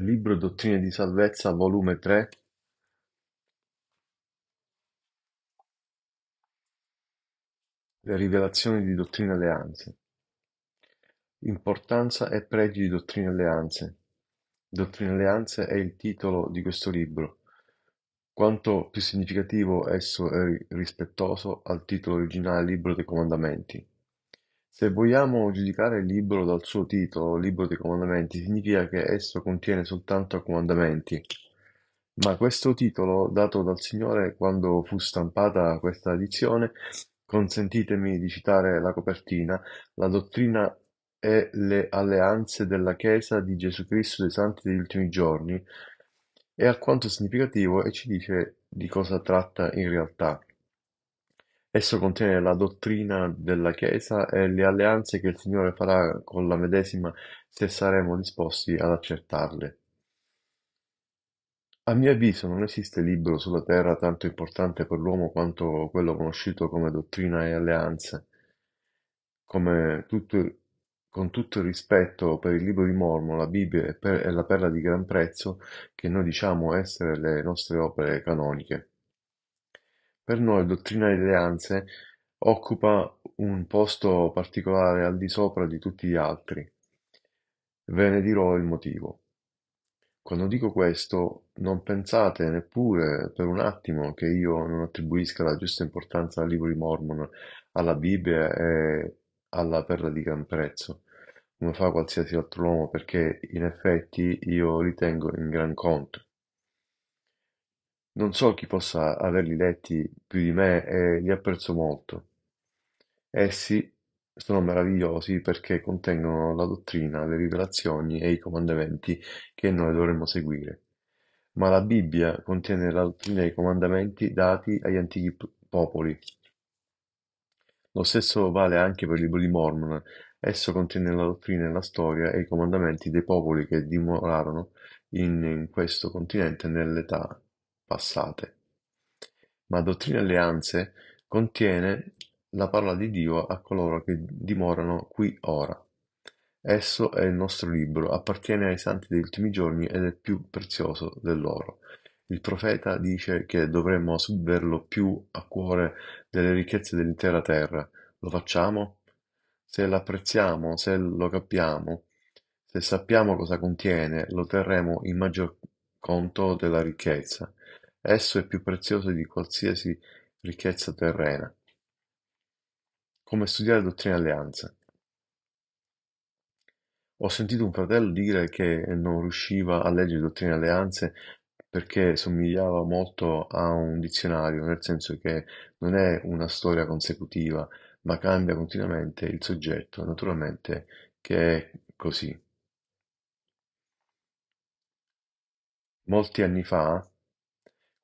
Libro Dottrine di salvezza, volume 3, Le rivelazioni di Dottrine Alleanze. Importanza e pregi di Dottrine Alleanze. Dottrine Alleanze è il titolo di questo libro. Quanto più significativo esso è rispettoso al titolo originale Libro dei Comandamenti. Se vogliamo giudicare il libro dal suo titolo, "Libro dei comandamenti", significa che esso contiene soltanto comandamenti. Ma questo titolo, dato dal Signore quando fu stampata questa edizione, consentitemi di citare la copertina, "La dottrina e le alleanze della Chiesa di Gesù Cristo dei Santi degli ultimi giorni", è alquanto significativo e ci dice di cosa tratta in realtà. Esso contiene la dottrina della Chiesa e le alleanze che il Signore farà con la medesima se saremo disposti ad accettarle. A mio avviso non esiste libro sulla terra tanto importante per l'uomo quanto quello conosciuto come dottrina e alleanze. Tutto, con tutto il rispetto per il libro di Mormon, la Bibbia e, per, e la perla di gran prezzo che noi diciamo essere le nostre opere canoniche. Per noi dottrina di alleanze occupa un posto particolare al di sopra di tutti gli altri. Ve ne dirò il motivo. Quando dico questo, non pensate neppure per un attimo che io non attribuisca la giusta importanza al libro di Mormon, alla Bibbia e alla perla di gran prezzo, come fa qualsiasi altro uomo, perché in effetti io li tengo in gran conto. Non so chi possa averli letti più di me e li apprezzo molto. Essi sono meravigliosi perché contengono la dottrina, le rivelazioni e i comandamenti che noi dovremmo seguire. Ma la Bibbia contiene la dottrina e i comandamenti dati agli antichi popoli. Lo stesso vale anche per il libro di Mormon. Esso contiene la dottrina, e la storia e i comandamenti dei popoli che dimorarono in questo continente nell'età passate, ma Dottrina e alleanze contiene la parola di Dio a coloro che dimorano qui ora. Esso è il nostro libro, appartiene ai santi degli ultimi giorni ed è più prezioso dell'oro. Il profeta dice che dovremmo subverlo più a cuore delle ricchezze dell'intera terra. Lo facciamo? Se l'apprezziamo, se lo capiamo, se sappiamo cosa contiene, lo terremo in maggior conto della ricchezza. Esso è più prezioso di qualsiasi ricchezza terrena. Come studiare dottrina alleanza. Ho sentito un fratello dire che non riusciva a leggere dottrina alleanze perché somigliava molto a un dizionario, nel senso che non è una storia consecutiva, ma cambia continuamente il soggetto, naturalmente che è così. Molti anni fa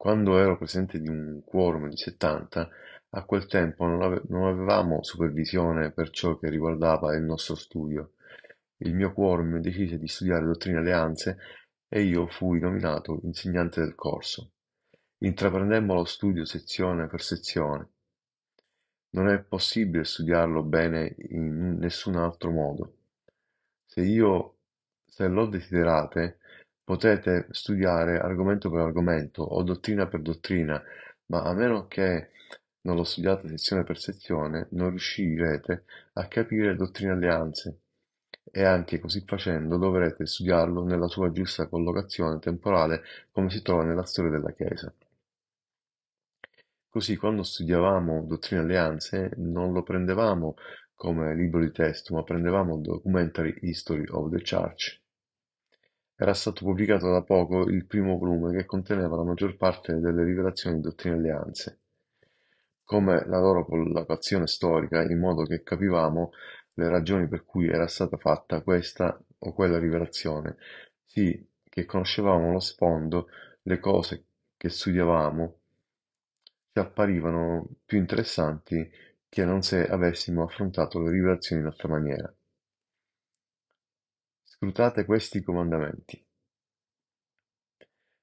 quando ero presente di un quorum di 70, a quel tempo non, ave- non avevamo supervisione per ciò che riguardava il nostro studio. Il mio quorum decise di studiare dottrine alleanze e io fui nominato insegnante del corso. Intraprendemmo lo studio sezione per sezione. Non è possibile studiarlo bene in nessun altro modo. Se io, se lo desiderate, Potete studiare argomento per argomento o dottrina per dottrina, ma a meno che non lo studiate sezione per sezione, non riuscirete a capire dottrina alleanze e anche così facendo dovrete studiarlo nella sua giusta collocazione temporale come si trova nella storia della Chiesa. Così quando studiavamo dottrina alleanze non lo prendevamo come libro di testo, ma prendevamo Documentary History of the Church era stato pubblicato da poco il primo volume che conteneva la maggior parte delle rivelazioni di dottrine alleanze, come la loro collocazione storica, in modo che capivamo le ragioni per cui era stata fatta questa o quella rivelazione, sì che conoscevamo lo sfondo, le cose che studiavamo ci apparivano più interessanti che non se avessimo affrontato le rivelazioni in altra maniera. Scrutate questi comandamenti.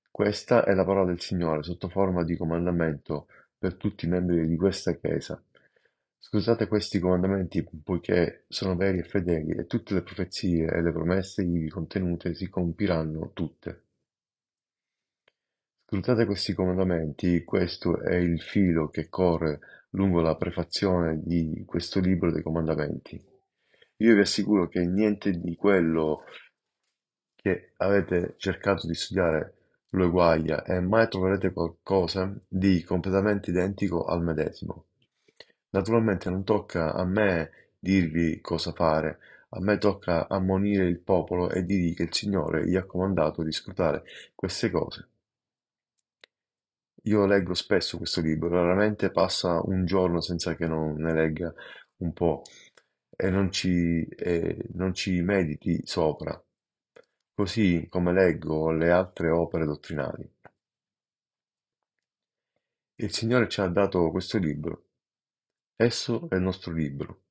Questa è la parola del Signore sotto forma di comandamento per tutti i membri di questa Chiesa. Scusate questi comandamenti poiché sono veri e fedeli e tutte le profezie e le promesse ivi contenute si compiranno tutte. Scrutate questi comandamenti, questo è il filo che corre lungo la prefazione di questo libro dei comandamenti. Io vi assicuro che niente di quello che avete cercato di studiare lo eguaglia e mai troverete qualcosa di completamente identico al medesimo. Naturalmente non tocca a me dirvi cosa fare, a me tocca ammonire il popolo e dirgli che il Signore gli ha comandato di scrutare queste cose. Io leggo spesso questo libro, raramente passa un giorno senza che non ne legga un po' e non ci, e non ci mediti sopra, così come leggo le altre opere dottrinali. Il Signore ci ha dato questo libro. Esso è il nostro libro.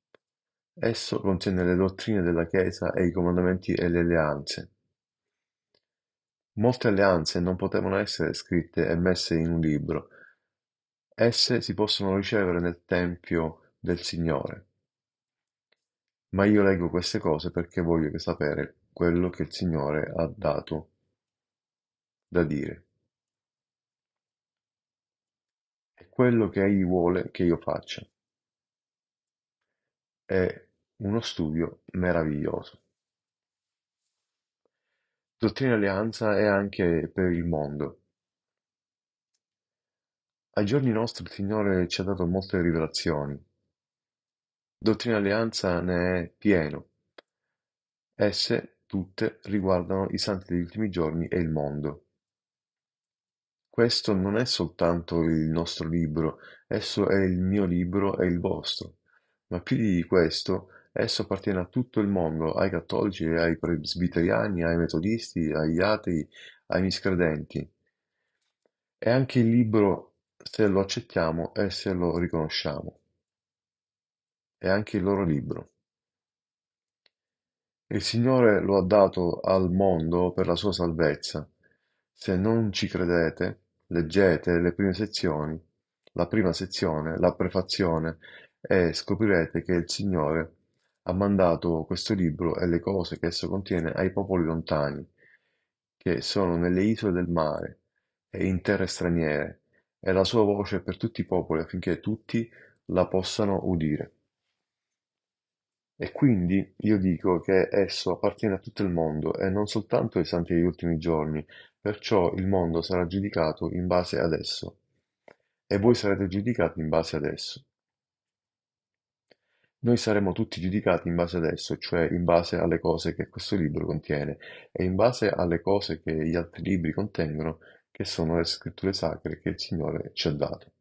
Esso contiene le dottrine della Chiesa e i comandamenti e le alleanze. Molte alleanze non potevano essere scritte e messe in un libro. Esse si possono ricevere nel Tempio del Signore. Ma io leggo queste cose perché voglio sapere quello che il Signore ha dato da dire. È quello che Egli vuole che io faccia. È uno studio meraviglioso. Dottrina Alleanza è anche per il mondo. Ai giorni nostri il Signore ci ha dato molte rivelazioni Dottrina Alleanza ne è pieno; esse tutte riguardano i santi degli ultimi giorni e il mondo. Questo non è soltanto il nostro libro, esso è il mio libro e il vostro, ma più di questo esso appartiene a tutto il mondo, ai cattolici, ai presbiteriani, ai metodisti, agli atei, ai miscredenti. È anche il libro se lo accettiamo e se lo riconosciamo e anche il loro libro. Il Signore lo ha dato al mondo per la sua salvezza. Se non ci credete, leggete le prime sezioni, la prima sezione, la prefazione, e scoprirete che il Signore ha mandato questo libro e le cose che esso contiene ai popoli lontani, che sono nelle isole del mare e in terre straniere, e la sua voce è per tutti i popoli affinché tutti la possano udire. E quindi io dico che esso appartiene a tutto il mondo e non soltanto ai santi degli ultimi giorni, perciò il mondo sarà giudicato in base ad esso, e voi sarete giudicati in base ad esso. Noi saremo tutti giudicati in base ad esso, cioè in base alle cose che questo libro contiene e in base alle cose che gli altri libri contengono, che sono le scritture sacre che il Signore ci ha dato.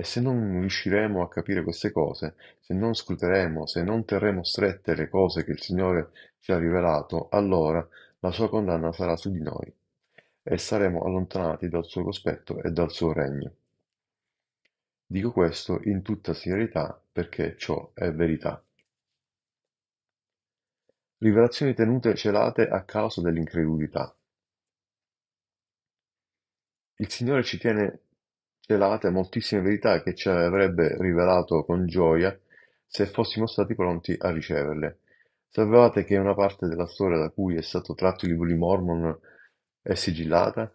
E se non riusciremo a capire queste cose, se non scruteremo, se non terremo strette le cose che il Signore ci ha rivelato, allora la sua condanna sarà su di noi e saremo allontanati dal suo cospetto e dal suo regno. Dico questo in tutta serietà perché ciò è verità. Rivelazioni tenute celate a causa dell'incredulità. Il Signore ci tiene svelate moltissime verità che ci avrebbe rivelato con gioia se fossimo stati pronti a riceverle. Sapevate che una parte della storia da cui è stato tratto il libro di Mormon è sigillata?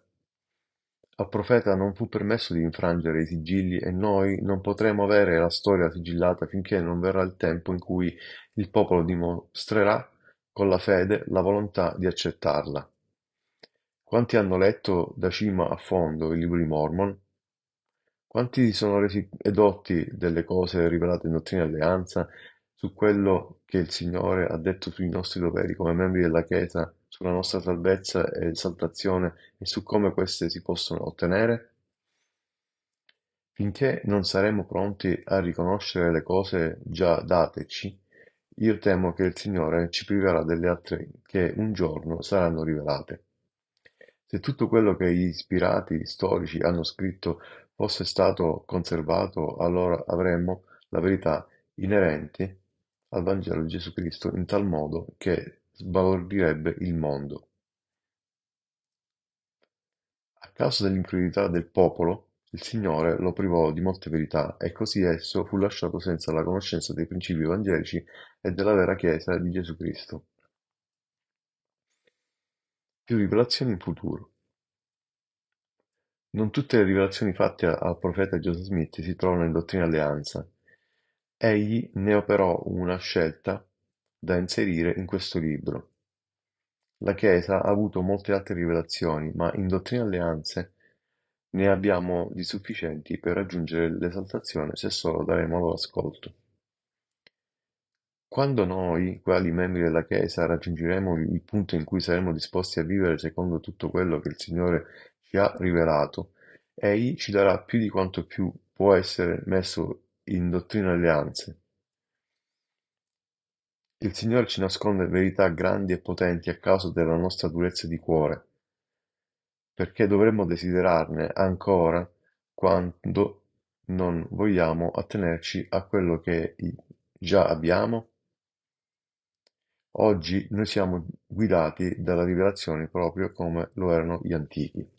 Al profeta non fu permesso di infrangere i sigilli e noi non potremo avere la storia sigillata finché non verrà il tempo in cui il popolo dimostrerà con la fede la volontà di accettarla. Quanti hanno letto da cima a fondo il libro di Mormon quanti si sono resi edotti delle cose rivelate in Dottrina Alleanza, su quello che il Signore ha detto sui nostri doveri come membri della Chiesa, sulla nostra salvezza e esaltazione e su come queste si possono ottenere? Finché non saremo pronti a riconoscere le cose già dateci, io temo che il Signore ci priverà delle altre che un giorno saranno rivelate. Se tutto quello che gli ispirati storici hanno scritto fosse stato conservato allora avremmo la verità inerente al Vangelo di Gesù Cristo in tal modo che sbalordirebbe il mondo. A causa dell'incredulità del popolo, il Signore lo privò di molte verità e così esso fu lasciato senza la conoscenza dei principi evangelici e della vera Chiesa di Gesù Cristo. Più rivelazioni in futuro. Non tutte le rivelazioni fatte al profeta Joseph Smith si trovano in Dottrina Alleanza. Egli ne operò una scelta da inserire in questo libro. La Chiesa ha avuto molte altre rivelazioni, ma in Dottrina Alleanze ne abbiamo di sufficienti per raggiungere l'esaltazione se solo daremo loro ascolto. Quando noi, quali membri della Chiesa, raggiungeremo il punto in cui saremo disposti a vivere secondo tutto quello che il Signore ci ha rivelato, egli ci darà più di quanto più può essere messo in dottrina alleanze. Il Signore ci nasconde verità grandi e potenti a causa della nostra durezza di cuore, perché dovremmo desiderarne ancora quando non vogliamo attenerci a quello che già abbiamo? Oggi noi siamo guidati dalla rivelazione proprio come lo erano gli antichi.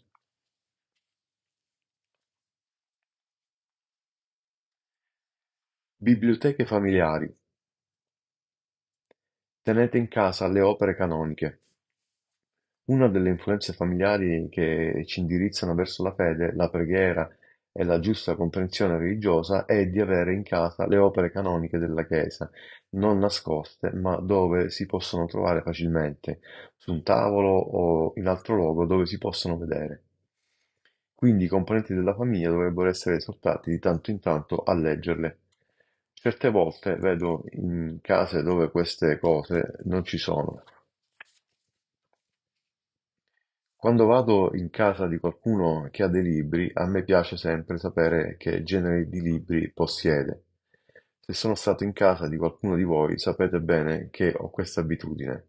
Biblioteche familiari Tenete in casa le opere canoniche. Una delle influenze familiari che ci indirizzano verso la fede, la preghiera e la giusta comprensione religiosa è di avere in casa le opere canoniche della Chiesa, non nascoste, ma dove si possono trovare facilmente, su un tavolo o in altro luogo dove si possono vedere. Quindi i componenti della famiglia dovrebbero essere esortati di tanto in tanto a leggerle Certe volte vedo in case dove queste cose non ci sono. Quando vado in casa di qualcuno che ha dei libri, a me piace sempre sapere che genere di libri possiede. Se sono stato in casa di qualcuno di voi, sapete bene che ho questa abitudine.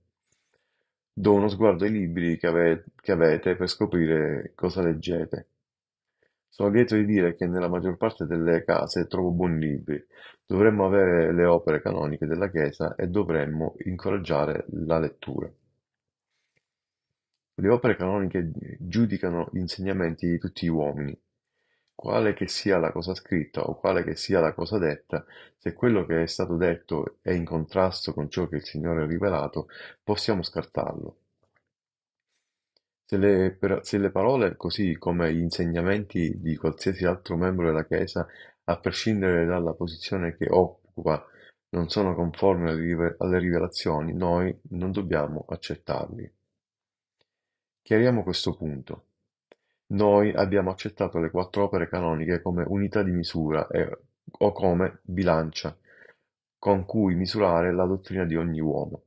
Do uno sguardo ai libri che, ave- che avete per scoprire cosa leggete. Sono lieto di dire che nella maggior parte delle case trovo buoni libri. Dovremmo avere le opere canoniche della Chiesa e dovremmo incoraggiare la lettura. Le opere canoniche giudicano gli insegnamenti di tutti gli uomini. Quale che sia la cosa scritta o quale che sia la cosa detta, se quello che è stato detto è in contrasto con ciò che il Signore ha rivelato, possiamo scartarlo. Se le, se le parole, così come gli insegnamenti di qualsiasi altro membro della Chiesa, a prescindere dalla posizione che occupa, non sono conformi alle alle rivelazioni, noi non dobbiamo accettarli. Chiariamo questo punto. Noi abbiamo accettato le quattro opere canoniche come unità di misura e- o come bilancia con cui misurare la dottrina di ogni uomo.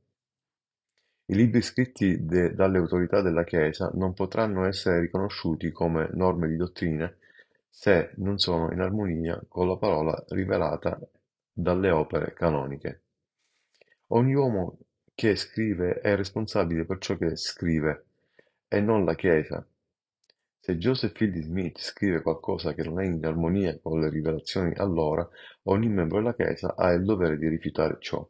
I libri scritti dalle autorità della Chiesa non potranno essere riconosciuti come norme di dottrina se non sono in armonia con la parola rivelata dalle opere canoniche. Ogni uomo che scrive è responsabile per ciò che scrive e non la Chiesa. Se Joseph Fielding Smith scrive qualcosa che non è in armonia con le rivelazioni, allora ogni membro della Chiesa ha il dovere di rifiutare ciò.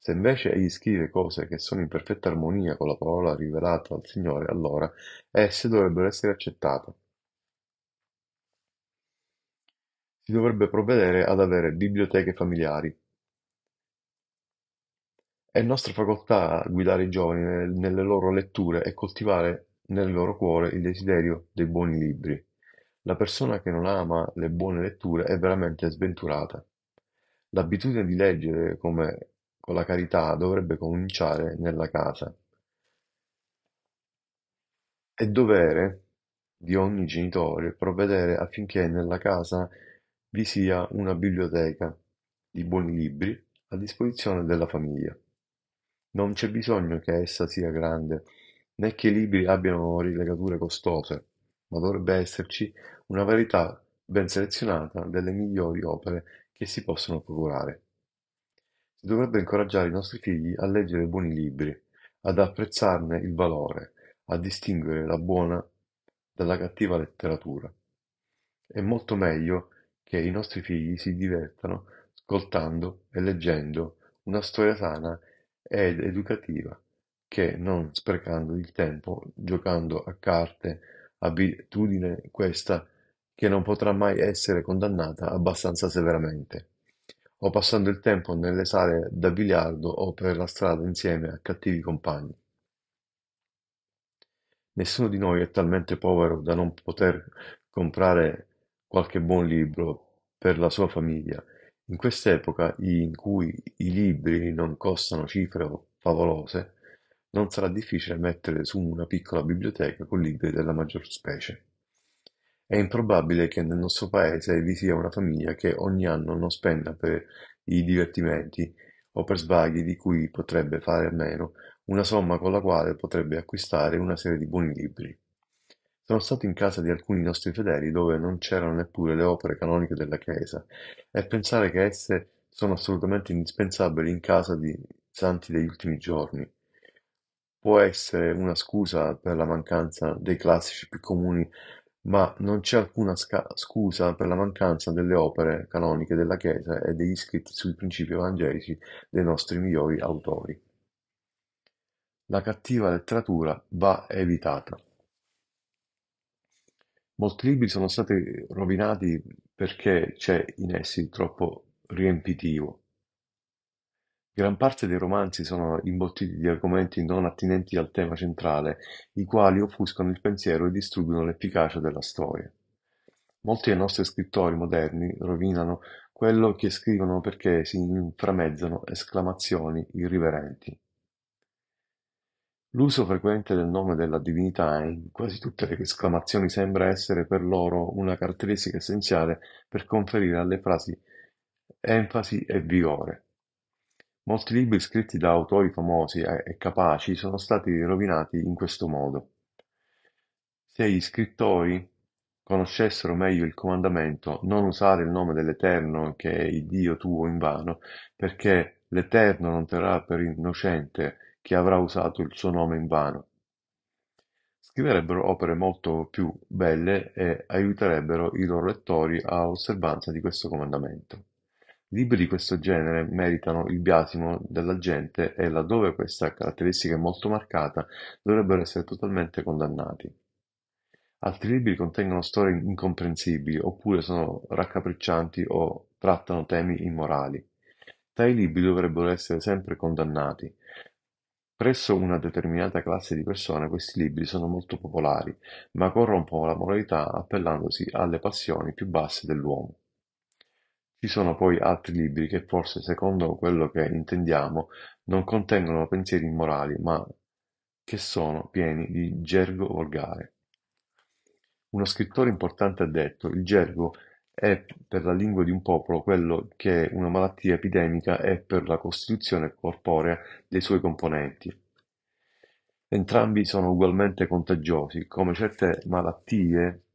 Se invece egli scrive cose che sono in perfetta armonia con la parola rivelata al Signore, allora esse dovrebbero essere accettate. Si dovrebbe provvedere ad avere biblioteche familiari. È nostra facoltà guidare i giovani nelle loro letture e coltivare nel loro cuore il desiderio dei buoni libri. La persona che non ama le buone letture è veramente sventurata. L'abitudine di leggere come Ecco, la carità dovrebbe cominciare nella casa. È dovere di ogni genitore provvedere affinché nella casa vi sia una biblioteca di buoni libri a disposizione della famiglia. Non c'è bisogno che essa sia grande, né che i libri abbiano rilegature costose, ma dovrebbe esserci una varietà ben selezionata delle migliori opere che si possono procurare. Si dovrebbe incoraggiare i nostri figli a leggere buoni libri, ad apprezzarne il valore, a distinguere la buona dalla cattiva letteratura. È molto meglio che i nostri figli si divertano ascoltando e leggendo una storia sana ed educativa che non sprecando il tempo giocando a carte, abitudine questa che non potrà mai essere condannata abbastanza severamente o passando il tempo nelle sale da biliardo o per la strada insieme a cattivi compagni. Nessuno di noi è talmente povero da non poter comprare qualche buon libro per la sua famiglia. In quest'epoca in cui i libri non costano cifre favolose, non sarà difficile mettere su una piccola biblioteca con libri della maggior specie. È improbabile che nel nostro paese vi sia una famiglia che ogni anno non spenda per i divertimenti o per sbagli di cui potrebbe fare a meno una somma con la quale potrebbe acquistare una serie di buoni libri. Sono stato in casa di alcuni nostri fedeli dove non c'erano neppure le opere canoniche della Chiesa e pensare che esse sono assolutamente indispensabili in casa di santi degli ultimi giorni può essere una scusa per la mancanza dei classici più comuni ma non c'è alcuna scusa per la mancanza delle opere canoniche della Chiesa e degli scritti sui principi evangelici dei nostri migliori autori. La cattiva letteratura va evitata. Molti libri sono stati rovinati perché c'è in essi troppo riempitivo, Gran parte dei romanzi sono imbottiti di argomenti non attinenti al tema centrale, i quali offuscano il pensiero e distruggono l'efficacia della storia. Molti dei nostri scrittori moderni rovinano quello che scrivono perché si inframezzano esclamazioni irriverenti. L'uso frequente del nome della divinità in quasi tutte le esclamazioni sembra essere per loro una caratteristica essenziale per conferire alle frasi enfasi e vigore. Molti libri scritti da autori famosi e capaci sono stati rovinati in questo modo. Se gli scrittori conoscessero meglio il comandamento non usare il nome dell'Eterno che è il Dio tuo in vano, perché l'Eterno non terrà per innocente chi avrà usato il suo nome in vano. Scriverebbero opere molto più belle e aiuterebbero i loro lettori a osservanza di questo comandamento. Libri di questo genere meritano il biasimo della gente e, laddove questa caratteristica è molto marcata, dovrebbero essere totalmente condannati. Altri libri contengono storie incomprensibili, oppure sono raccapriccianti o trattano temi immorali. Tali libri dovrebbero essere sempre condannati. Presso una determinata classe di persone questi libri sono molto popolari, ma corrompono la moralità appellandosi alle passioni più basse dell'uomo. Ci sono poi altri libri che forse secondo quello che intendiamo non contengono pensieri immorali ma che sono pieni di gergo volgare. Uno scrittore importante ha detto il gergo è per la lingua di un popolo quello che una malattia epidemica è per la costituzione corporea dei suoi componenti. Entrambi sono ugualmente contagiosi, come certe malattie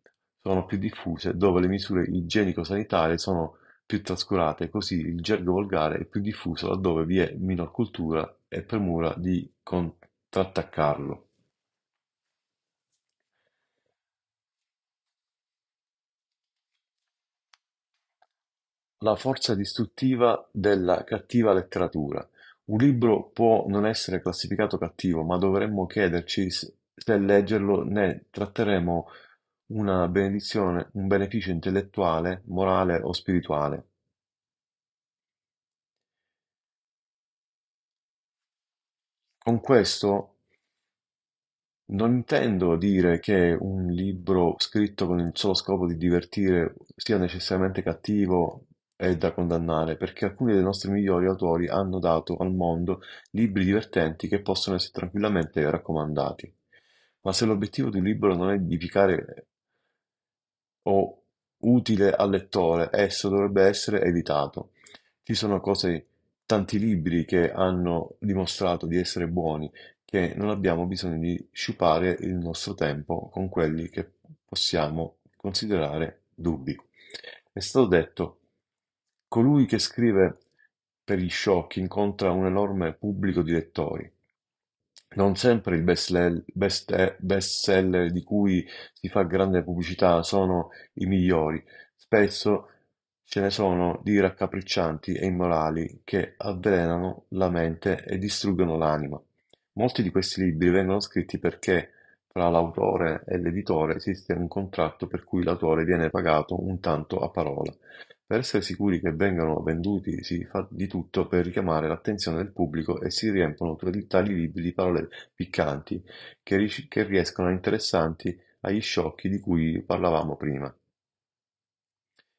sono più diffuse dove le misure igienico-sanitarie sono più trascurate, così il gergo volgare è più diffuso laddove vi è minor cultura e premura di contrattaccarlo. La forza distruttiva della cattiva letteratura. Un libro può non essere classificato cattivo, ma dovremmo chiederci se leggerlo ne tratteremo una benedizione, un beneficio intellettuale, morale o spirituale. Con questo non intendo dire che un libro scritto con il solo scopo di divertire sia necessariamente cattivo e da condannare, perché alcuni dei nostri migliori autori hanno dato al mondo libri divertenti che possono essere tranquillamente raccomandati. Ma se l'obiettivo di un libro non è edificare o utile al lettore, esso dovrebbe essere evitato. Ci sono cose, tanti libri che hanno dimostrato di essere buoni, che non abbiamo bisogno di sciupare il nostro tempo con quelli che possiamo considerare dubbi. È stato detto, colui che scrive per gli sciocchi incontra un enorme pubblico di lettori. Non sempre i best-sell- best- bestseller eh, di cui si fa grande pubblicità sono i migliori, spesso ce ne sono di raccapriccianti e immorali che avvelenano la mente e distruggono l'anima. Molti di questi libri vengono scritti perché tra l'autore e l'editore esiste un contratto per cui l'autore viene pagato un tanto a parola. Per essere sicuri che vengano venduti si fa di tutto per richiamare l'attenzione del pubblico e si riempiono tali libri di parole piccanti che, ries- che riescano interessanti agli sciocchi di cui parlavamo prima.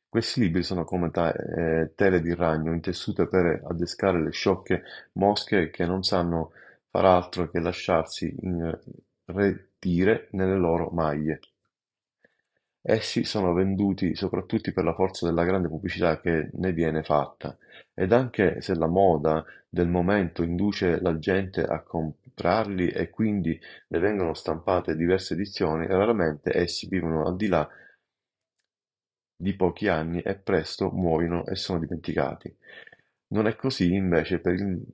Questi libri sono come ta- eh, tele di ragno intessute per adescare le sciocche mosche che non sanno far altro che lasciarsi inretire eh, nelle loro maglie. Essi eh sono venduti soprattutto per la forza della grande pubblicità che ne viene fatta, ed anche se la moda del momento induce la gente a comprarli e quindi ne vengono stampate diverse edizioni, raramente essi vivono al di là di pochi anni e presto muoiono e sono dimenticati. Non è così invece per il,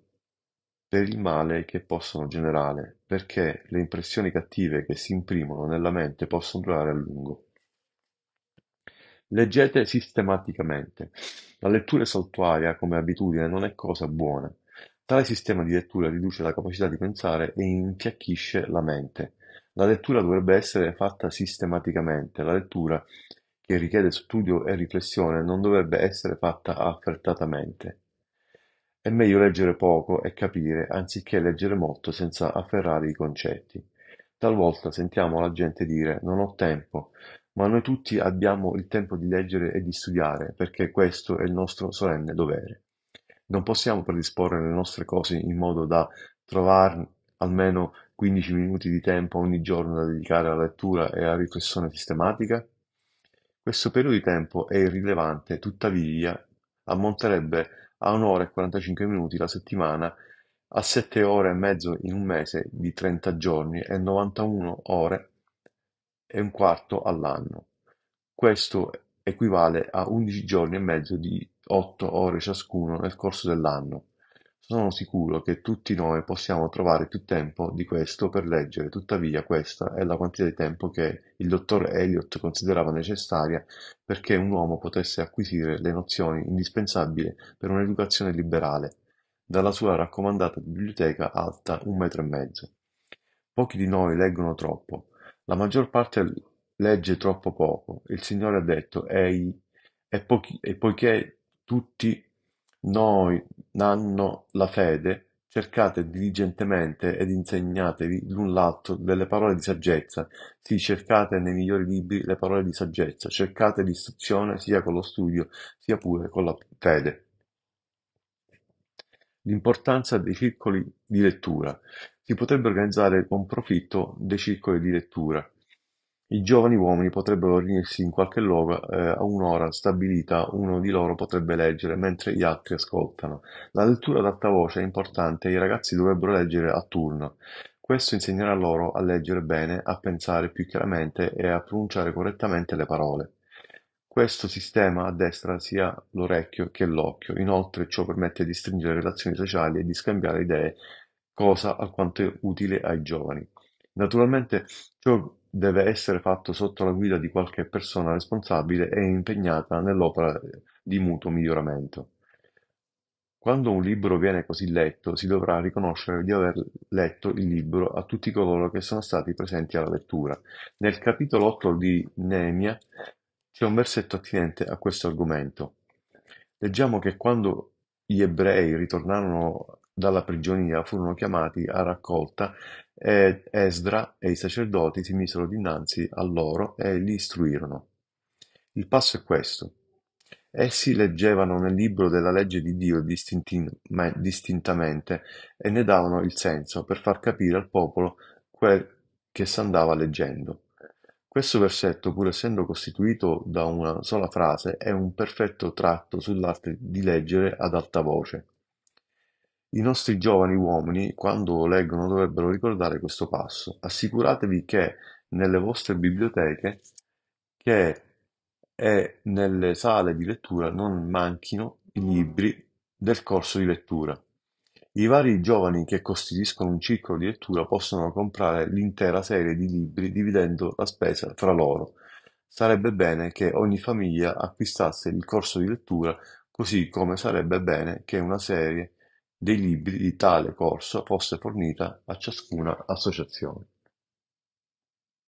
per il male che possono generare, perché le impressioni cattive che si imprimono nella mente possono durare a lungo. Leggete sistematicamente. La lettura saltuaria, come abitudine, non è cosa buona. Tale sistema di lettura riduce la capacità di pensare e infiacchisce la mente. La lettura dovrebbe essere fatta sistematicamente. La lettura, che richiede studio e riflessione, non dovrebbe essere fatta affrettatamente. È meglio leggere poco e capire, anziché leggere molto senza afferrare i concetti. Talvolta sentiamo la gente dire non ho tempo, ma noi tutti abbiamo il tempo di leggere e di studiare, perché questo è il nostro solenne dovere. Non possiamo predisporre le nostre cose in modo da trovare almeno 15 minuti di tempo ogni giorno da dedicare alla lettura e alla riflessione sistematica? Questo periodo di tempo è irrilevante, tuttavia ammonterebbe a un'ora e 45 minuti la settimana, a 7 ore e mezzo in un mese di 30 giorni e 91 ore e un quarto all'anno; questo equivale a undici giorni e mezzo di otto ore ciascuno nel corso dell'anno. Sono sicuro che tutti noi possiamo trovare più tempo di questo per leggere, tuttavia questa è la quantità di tempo che il dottor Eliot considerava necessaria perché un uomo potesse acquisire le nozioni indispensabili per un'educazione liberale, dalla sua raccomandata biblioteca alta un metro e mezzo. Pochi di noi leggono troppo, la maggior parte legge troppo poco; il Signore ha detto: Ei, e poiché tutti noi n'hanno la fede, cercate diligentemente ed insegnatevi l'un l'altro delle parole di saggezza. Sì, cercate nei migliori libri le parole di saggezza, cercate l'istruzione sia con lo studio, sia pure con la fede l'importanza dei circoli di lettura. Si potrebbe organizzare con profitto dei circoli di lettura. I giovani uomini potrebbero riunirsi in qualche luogo eh, a un'ora stabilita, uno di loro potrebbe leggere mentre gli altri ascoltano. La lettura ad alta voce è importante e i ragazzi dovrebbero leggere a turno. Questo insegnerà loro a leggere bene, a pensare più chiaramente e a pronunciare correttamente le parole. Questo sistema a destra sia l'orecchio che l'occhio, inoltre ciò permette di stringere relazioni sociali e di scambiare idee, cosa alquanto utile ai giovani. Naturalmente ciò deve essere fatto sotto la guida di qualche persona responsabile e impegnata nell'opera di mutuo miglioramento. Quando un libro viene così letto, si dovrà riconoscere di aver letto il libro a tutti coloro che sono stati presenti alla lettura. Nel capitolo 8 di Nemia c'è un versetto attinente a questo argomento. Leggiamo che quando gli ebrei ritornarono dalla prigionia furono chiamati a raccolta ed Esdra e i sacerdoti si misero dinanzi a loro e li istruirono. Il passo è questo. Essi leggevano nel libro della legge di Dio distintamente e ne davano il senso per far capire al popolo quel che si andava leggendo. Questo versetto, pur essendo costituito da una sola frase, è un perfetto tratto sull'arte di leggere ad alta voce. I nostri giovani uomini, quando leggono, dovrebbero ricordare questo passo. Assicuratevi che nelle vostre biblioteche che e nelle sale di lettura non manchino i libri del corso di lettura. I vari giovani che costituiscono un circolo di lettura possono comprare l'intera serie di libri dividendo la spesa fra loro. Sarebbe bene che ogni famiglia acquistasse il corso di lettura, così come sarebbe bene che una serie dei libri di tale corso fosse fornita a ciascuna associazione.